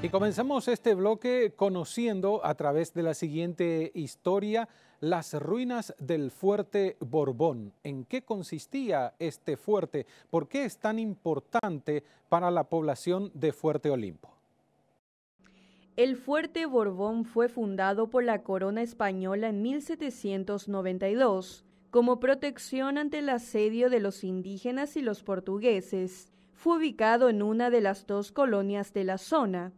Y comenzamos este bloque conociendo a través de la siguiente historia las ruinas del fuerte Borbón. ¿En qué consistía este fuerte? ¿Por qué es tan importante para la población de Fuerte Olimpo? El fuerte Borbón fue fundado por la corona española en 1792 como protección ante el asedio de los indígenas y los portugueses. Fue ubicado en una de las dos colonias de la zona.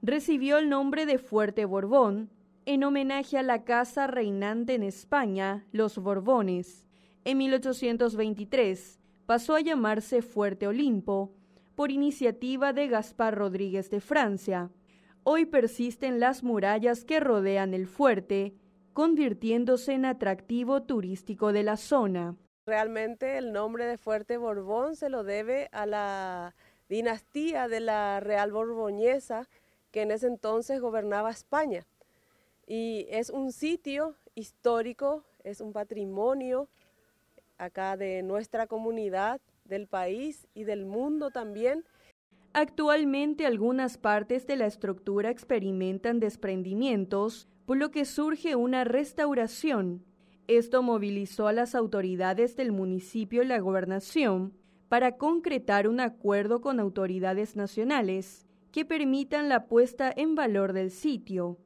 Recibió el nombre de Fuerte Borbón en homenaje a la casa reinante en España, los Borbones. En 1823 pasó a llamarse Fuerte Olimpo por iniciativa de Gaspar Rodríguez de Francia hoy persisten las murallas que rodean el fuerte, convirtiéndose en atractivo turístico de la zona. Realmente el nombre de Fuerte Borbón se lo debe a la dinastía de la Real Borboñesa, que en ese entonces gobernaba España. Y es un sitio histórico, es un patrimonio acá de nuestra comunidad, del país y del mundo también, Actualmente algunas partes de la estructura experimentan desprendimientos, por lo que surge una restauración. Esto movilizó a las autoridades del municipio y la gobernación para concretar un acuerdo con autoridades nacionales que permitan la puesta en valor del sitio.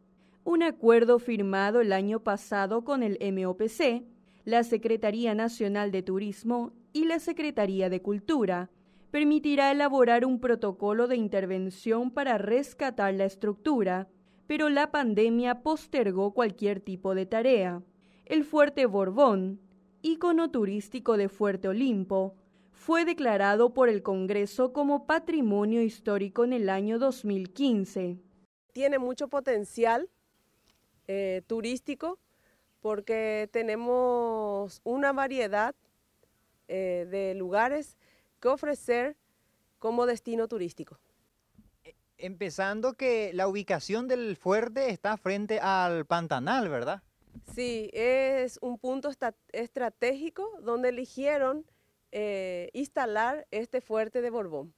Un acuerdo firmado el año pasado con el MOPC, la Secretaría Nacional de Turismo y la Secretaría de Cultura, permitirá elaborar un protocolo de intervención para rescatar la estructura, pero la pandemia postergó cualquier tipo de tarea. El Fuerte Borbón, icono turístico de Fuerte Olimpo, fue declarado por el Congreso como patrimonio histórico en el año 2015. Tiene mucho potencial eh, turístico porque tenemos una variedad eh, de lugares ¿Qué ofrecer como destino turístico. E, empezando que la ubicación del fuerte está frente al Pantanal, ¿verdad? Sí, es un punto estratégico donde eligieron eh, instalar este fuerte de Borbón.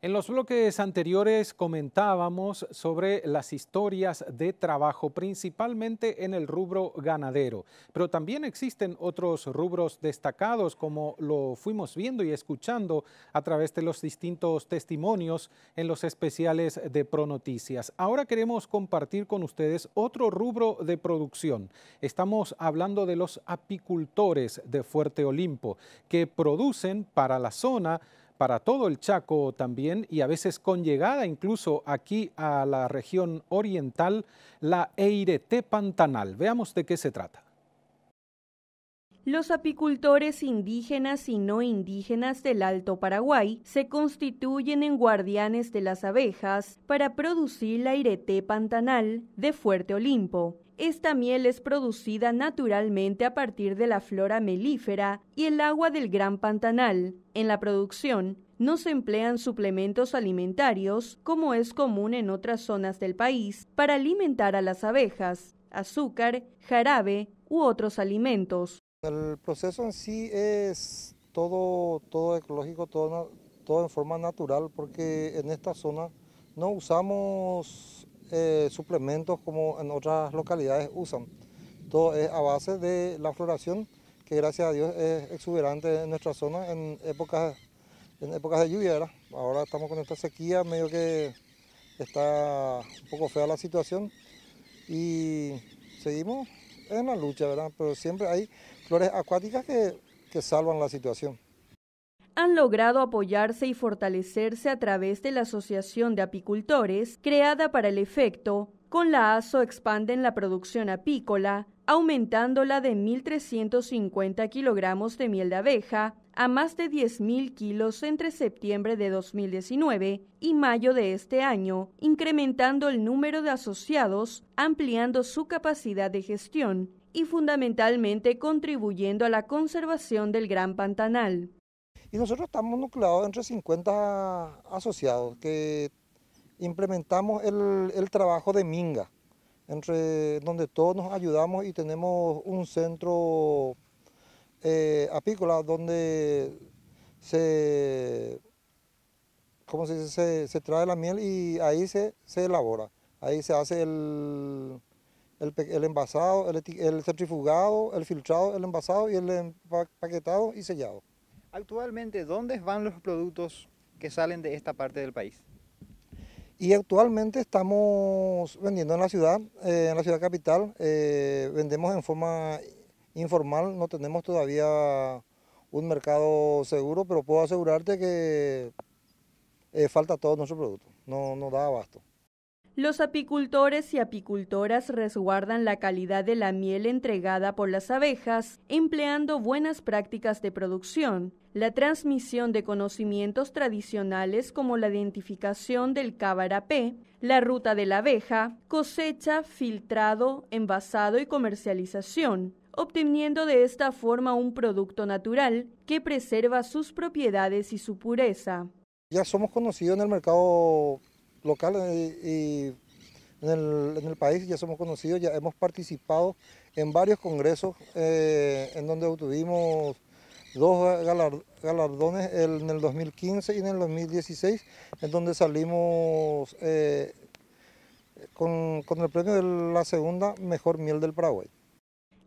En los bloques anteriores comentábamos sobre las historias de trabajo, principalmente en el rubro ganadero, pero también existen otros rubros destacados, como lo fuimos viendo y escuchando a través de los distintos testimonios en los especiales de Pronoticias. Ahora queremos compartir con ustedes otro rubro de producción. Estamos hablando de los apicultores de Fuerte Olimpo, que producen para la zona para todo el Chaco también y a veces con llegada incluso aquí a la región oriental, la Eirete Pantanal. Veamos de qué se trata. Los apicultores indígenas y no indígenas del Alto Paraguay se constituyen en guardianes de las abejas para producir la Eireté pantanal de Fuerte Olimpo. Esta miel es producida naturalmente a partir de la flora melífera y el agua del Gran Pantanal. En la producción, no se emplean suplementos alimentarios, como es común en otras zonas del país, para alimentar a las abejas, azúcar, jarabe u otros alimentos. El proceso en sí es todo, todo ecológico, todo, todo en forma natural, porque en esta zona no usamos eh, suplementos como en otras localidades usan. Todo es a base de la floración, que gracias a Dios es exuberante en nuestra zona en épocas, en épocas de lluvia. Ahora estamos con esta sequía, medio que está un poco fea la situación y seguimos en la lucha, ¿verdad? Pero siempre hay flores acuáticas que salvan la situación han logrado apoyarse y fortalecerse a través de la Asociación de Apicultores, creada para el efecto, con la ASO expanden la producción apícola, aumentándola de 1.350 kilogramos de miel de abeja a más de 10.000 kilos entre septiembre de 2019 y mayo de este año, incrementando el número de asociados, ampliando su capacidad de gestión y fundamentalmente contribuyendo a la conservación del Gran Pantanal. Y nosotros estamos nucleados entre 50 asociados que implementamos el, trabajo de Minga, entre, donde todos nos ayudamos y tenemos un centro eh, apícola donde se, se, dice? se, trae la miel y ahí se, elabora. Ahí se hace el, el, el envasado, el, el, centrifugado, el filtrado, el envasado y el empaquetado y sellado. Actualmente, ¿dónde van los productos que salen de esta parte del país? Y actualmente estamos vendiendo en la ciudad, eh, en la ciudad capital. Eh, vendemos en forma informal, no tenemos todavía un mercado seguro, pero puedo asegurarte que eh, falta todo nuestro producto, no, no da abasto. Los apicultores y apicultoras resguardan la calidad de la miel entregada por las abejas, empleando buenas prácticas de producción. La transmisión de conocimientos tradicionales como la identificación del cabarapé, la ruta de la abeja, cosecha, filtrado, envasado y comercialización, obteniendo de esta forma un producto natural que preserva sus propiedades y su pureza. Ya somos conocidos en el mercado local y, en, el, país ya somos conocidos, ya hemos participado en varios congresos eh, en donde obtuvimos dos galardones en el 2015 y en el 2016, en donde salimos eh, con, con el premio de la segunda mejor miel del Paraguay.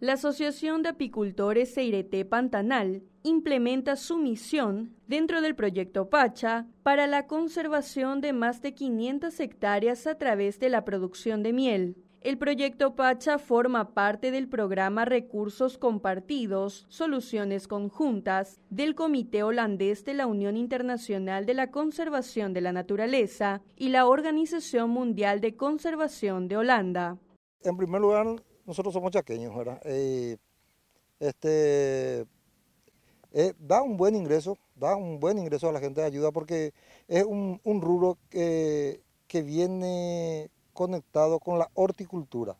La Asociación de Apicultores Eireté Pantanal implementa su misión dentro del proyecto Pacha para la conservación de más de 500 hectáreas a través de la producción de miel. El proyecto Pacha forma parte del programa Recursos Compartidos, Soluciones Conjuntas del Comité Holandés de la Unión Internacional de la Conservación de la Naturaleza y la Organización Mundial de Conservación de Holanda. En primer lugar, nosotros somos chaqueños, ¿verdad? Eh, este, eh, da un buen ingreso, da un buen ingreso a la gente de ayuda porque es un, un rubro que, viene conectado con la horticultura,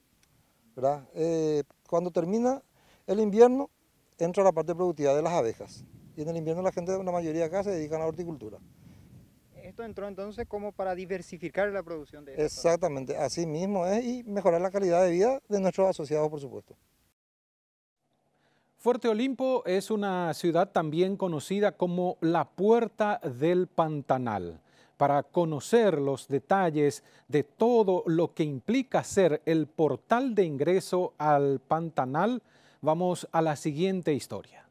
eh, cuando termina el invierno, entra la parte productiva de las abejas y en el invierno la gente, la mayoría acá, se dedica a la horticultura. Esto entró entonces como para diversificar la producción de Exactamente, así mismo es y mejorar la calidad de vida de nuestros asociados, por supuesto. Fuerte Olimpo es una ciudad también conocida como la Puerta del Pantanal. Para conocer los detalles de todo lo que implica ser el portal de ingreso al Pantanal, vamos a la siguiente historia.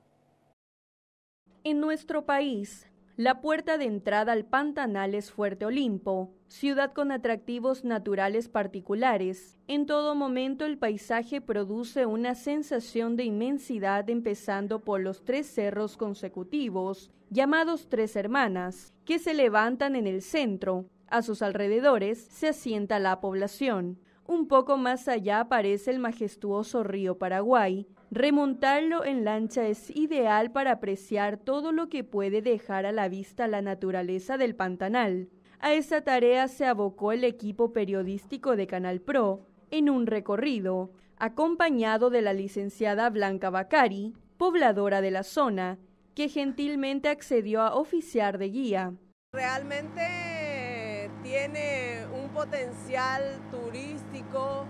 En nuestro país, la puerta de entrada al Pantanal es Fuerte Olimpo, ciudad con atractivos naturales particulares. En todo momento el paisaje produce una sensación de inmensidad empezando por los tres cerros consecutivos, llamados Tres Hermanas, que se levantan en el centro. A sus alrededores se asienta la población. Un poco más allá aparece el majestuoso río Paraguay, Remontarlo en lancha es ideal para apreciar todo lo que puede dejar a la vista la naturaleza del Pantanal. A esa tarea se abocó el equipo periodístico de Canal Pro en un recorrido, acompañado de la licenciada Blanca Bacari, pobladora de la zona, que gentilmente accedió a oficiar de guía. Realmente eh, tiene un potencial turístico,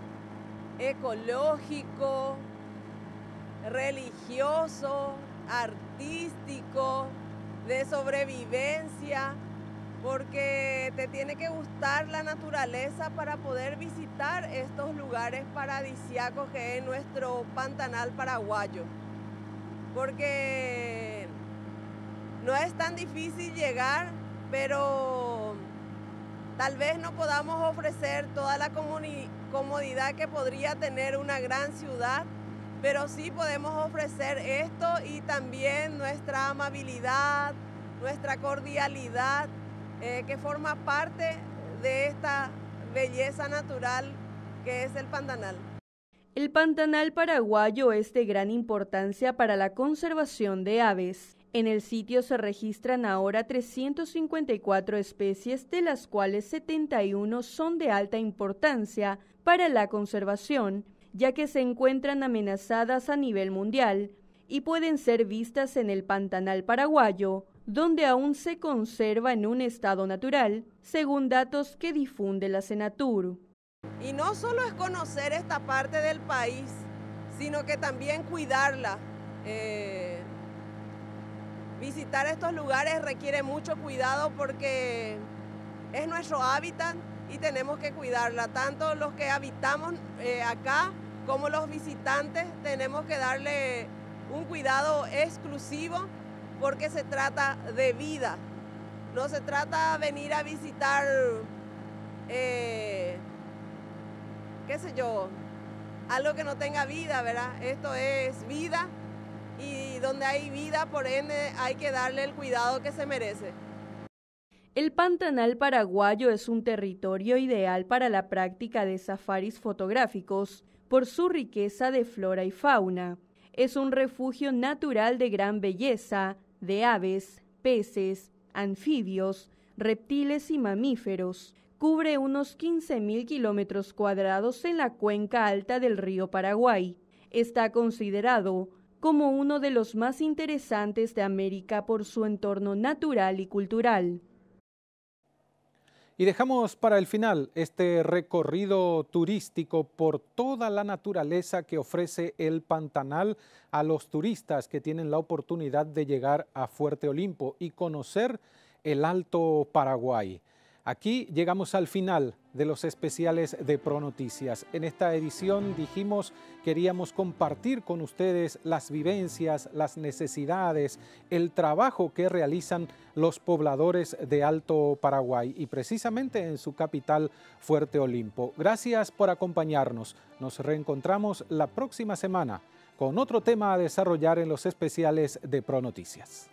ecológico, religioso, artístico, de sobrevivencia, porque te tiene que gustar la naturaleza para poder visitar estos lugares paradisiacos que es nuestro pantanal paraguayo. Porque no es tan difícil llegar, pero tal vez no podamos ofrecer toda la comodidad que podría tener una gran ciudad pero sí podemos ofrecer esto y también nuestra amabilidad, nuestra cordialidad, eh, que forma parte de esta belleza natural que es el pantanal. El pantanal paraguayo es de gran importancia para la conservación de aves. En el sitio se registran ahora 354 especies, de las cuales 71 son de alta importancia para la conservación ya que se encuentran amenazadas a nivel mundial y pueden ser vistas en el Pantanal paraguayo, donde aún se conserva en un estado natural, según datos que difunde la Senatur. Y no solo es conocer esta parte del país, sino que también cuidarla. Eh, visitar estos lugares requiere mucho cuidado porque es nuestro hábitat, y tenemos que cuidarla. Tanto los que habitamos eh, acá como los visitantes tenemos que darle un cuidado exclusivo porque se trata de vida. No se trata de venir a visitar, eh, qué sé yo, algo que no tenga vida, ¿verdad? Esto es vida y donde hay vida, por ende, hay que darle el cuidado que se merece. El Pantanal paraguayo es un territorio ideal para la práctica de safaris fotográficos por su riqueza de flora y fauna. Es un refugio natural de gran belleza, de aves, peces, anfibios, reptiles y mamíferos. Cubre unos 15.000 kilómetros cuadrados en la cuenca alta del río Paraguay. Está considerado como uno de los más interesantes de América por su entorno natural y cultural. Y dejamos para el final este recorrido turístico por toda la naturaleza que ofrece el Pantanal a los turistas que tienen la oportunidad de llegar a Fuerte Olimpo y conocer el Alto Paraguay. Aquí llegamos al final de los especiales de Pronoticias. En esta edición dijimos queríamos compartir con ustedes las vivencias, las necesidades, el trabajo que realizan los pobladores de Alto Paraguay y precisamente en su capital Fuerte Olimpo. Gracias por acompañarnos. Nos reencontramos la próxima semana con otro tema a desarrollar en los especiales de Pronoticias.